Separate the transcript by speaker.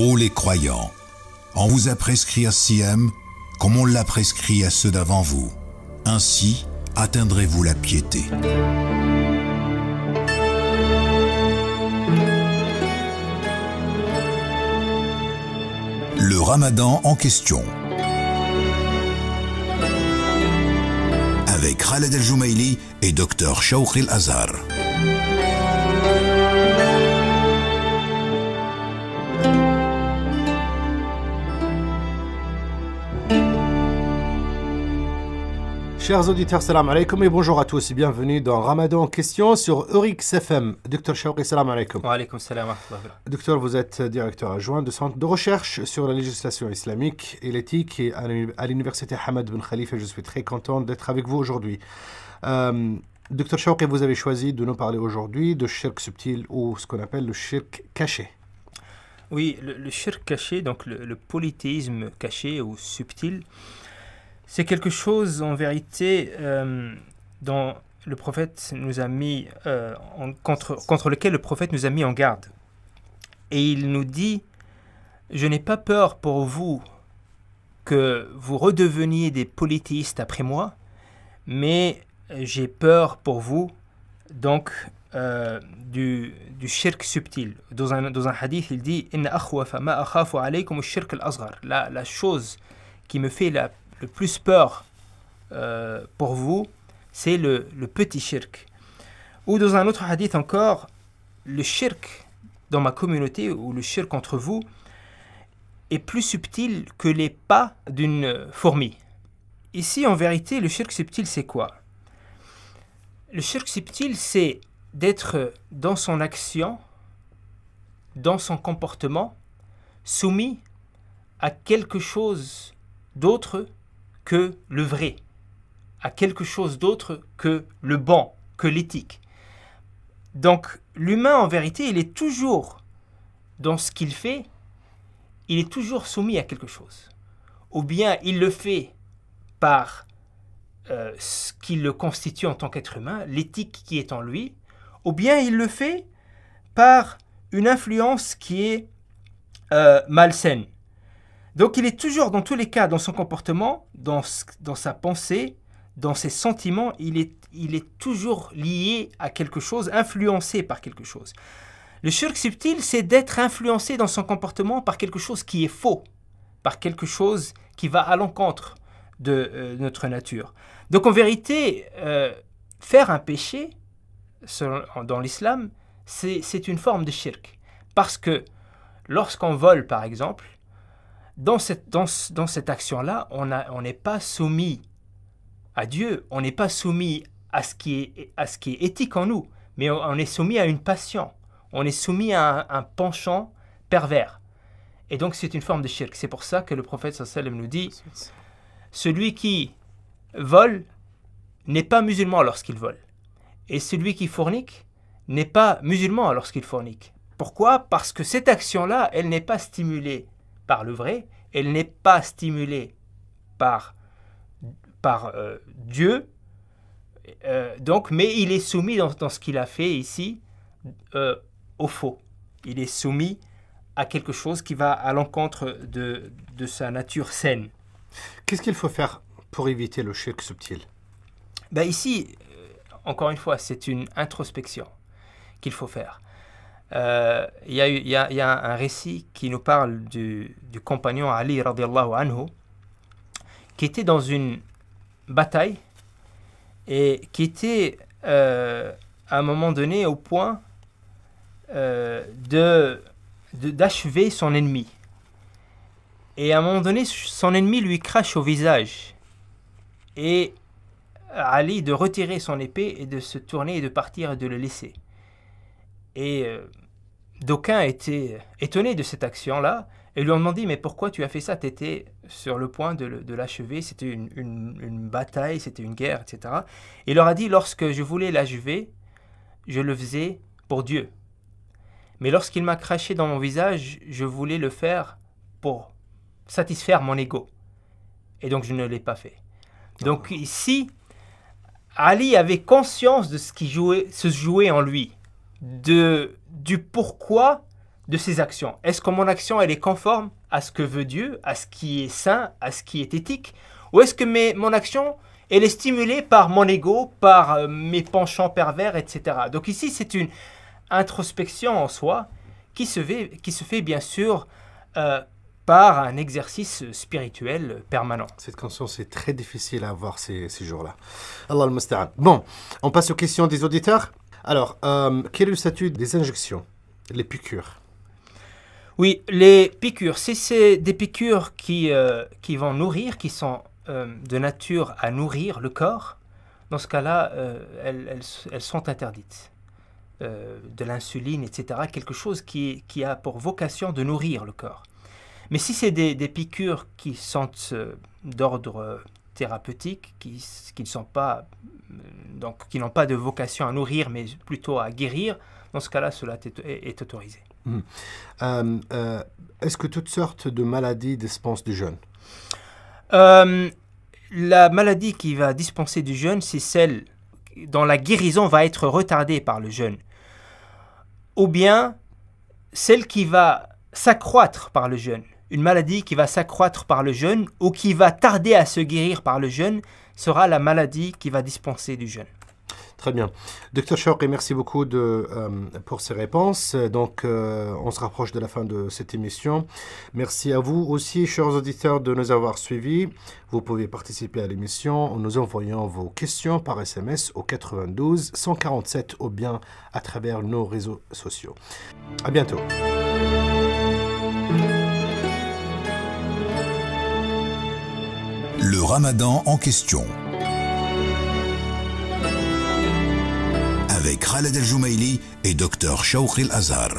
Speaker 1: Ô les croyants, on vous a prescrit à Siam comme on l'a prescrit à ceux d'avant vous. Ainsi atteindrez-vous la piété. Le ramadan en question. Avec Khaled El Joumaili et Dr Shawkhil El Chers auditeurs, salam alaikum et bonjour à tous et bienvenue dans Ramadan en question sur Eurix FM. Docteur Chaouki, salam alaikum. Wa alaikum salam Docteur, vous êtes directeur adjoint de centre de recherche sur la législation islamique et l'éthique à l'université Hamad Ben Khalifa. Je suis très content d'être avec vous aujourd'hui. Euh, docteur et vous avez choisi de nous parler aujourd'hui de shirk subtil ou ce qu'on appelle le shirk caché.
Speaker 2: Oui, le, shirk caché, donc le, le polythéisme caché ou subtil, c'est quelque chose, en vérité, euh, le prophète nous a mis, euh, contre, contre lequel le prophète nous a mis en garde. Et il nous dit, je n'ai pas peur pour vous que vous redeveniez des polythéistes après moi, mais j'ai peur pour vous, donc, euh, du, du shirk subtil. Dans un, dans hadith, il dit, la, la chose qui me fait la le plus peur euh, pour vous, c'est le, petit shirk. Ou dans un autre hadith encore, le shirk dans ma communauté ou le shirk entre vous est plus subtil que les pas d'une fourmi. Ici, en vérité, le shirk subtil, c'est quoi Le shirk subtil, c'est d'être dans son action, dans son comportement, soumis à quelque chose d'autre que le vrai, à quelque chose d'autre que le bon, que l'éthique. Donc l'humain, en vérité, il est toujours, dans ce qu'il fait, il est toujours soumis à quelque chose. Ou bien il le fait par euh, ce qui le constitue en tant qu'être humain, l'éthique qui est en lui, ou bien il le fait par une influence qui est euh, malsaine, donc il est toujours, dans tous les cas, dans son comportement, dans, dans sa pensée, dans ses sentiments, il est, il est toujours lié à quelque chose, influencé par quelque chose. Le shirk subtil, c'est d'être influencé dans son comportement par quelque chose qui est faux, par quelque chose qui va à l'encontre de euh, notre nature. Donc en vérité, euh, faire un péché dans l'islam, c'est une forme de shirk. Parce que lorsqu'on vole, par exemple, dans cette, action-là, on n'est pas soumis à Dieu, on n'est pas soumis à ce, qui est, à ce qui est éthique en nous, mais on, est soumis à une passion, on est soumis à un, penchant pervers. Et donc c'est une forme de shirk. C'est pour ça que le prophète sallam nous dit, celui qui vole n'est pas musulman lorsqu'il vole, et celui qui fournique n'est pas musulman lorsqu'il fornique. Pourquoi Parce que cette action-là, elle n'est pas stimulée par le vrai, elle n'est pas stimulée par, par euh, Dieu, euh, donc, mais il est soumis dans, ce qu'il a fait ici euh, au faux. Il est soumis à quelque chose qui va à l'encontre de, sa nature saine. Qu'est-ce qu'il faut faire pour éviter le chèque subtil ben Ici, encore une fois, c'est une introspection qu'il faut faire. Euh, il y, a, un récit qui nous parle du, compagnon Ali radiallahu anhu, qui était dans une bataille et qui était euh, à un moment donné au point euh, de d'achever son ennemi. Et à un moment donné, son ennemi lui crache au visage. Et Ali de retirer son épée et de se tourner et de partir et de le laisser. Et euh, d'aucuns étaient euh, étonnés de cette action-là et lui ont demandé Mais pourquoi tu as fait ça Tu étais sur le point de, l'achever, c'était une, bataille, c'était une guerre, etc. Et il leur a dit Lorsque je voulais l'achever, je le faisais pour Dieu. Mais lorsqu'il m'a craché dans mon visage, je voulais le faire pour satisfaire mon ego. Et donc je ne l'ai pas fait. Donc ici, Ali avait conscience de ce qui jouait, se jouait en lui de, du pourquoi de ces actions. Est-ce que mon action, elle est conforme à ce que veut Dieu, à ce qui est saint, à ce qui est éthique Ou est-ce que mes, mon action, elle est stimulée par mon ego, par euh, mes penchants pervers, etc. Donc ici, c'est une introspection en soi qui se fait, bien sûr euh, par un
Speaker 1: exercice spirituel permanent. Cette conscience est très difficile à avoir ces, jours-là. Allah al Bon, on passe aux questions des auditeurs. Alors, euh, quel est le statut des injections, les piqûres Oui, les piqûres, si c'est des
Speaker 2: piqûres qui, euh, qui vont nourrir, qui sont euh, de nature à nourrir le corps, dans ce cas-là, elles, sont interdites. de l'insuline, etc. Quelque chose qui, a pour vocation de nourrir le corps. Mais si c'est des, piqûres qui sont d'ordre thérapeutiques qui, ne sont pas euh, donc qui n'ont pas de vocation à nourrir mais plutôt à guérir, dans ce cas-là, cela est, autorisé.
Speaker 1: Mmh. Euh, euh, est-ce que toutes sortes de maladies dispensent du jeûne
Speaker 2: La maladie qui va dispenser du jeûne, c'est celle dont la guérison va être retardée par le jeûne. Ou bien celle qui va s'accroître par le jeûne. Une maladie qui va s'accroître par le jeûne ou qui va tarder à se guérir par le jeûne sera la maladie qui va dispenser du jeûne.
Speaker 1: Très bien. Docteur Choc, merci beaucoup euh, pour ces réponses. Donc, euh, on se rapproche de la fin de cette émission. Merci à vous aussi, chers auditeurs, de nous avoir suivis. Vous pouvez participer à l'émission en nous envoyant vos questions par SMS au 92 147 ou bien à travers nos réseaux sociaux. À bientôt. Le ramadan en question. Avec Khaled El Joumaili et Dr Shawkhil Azhar.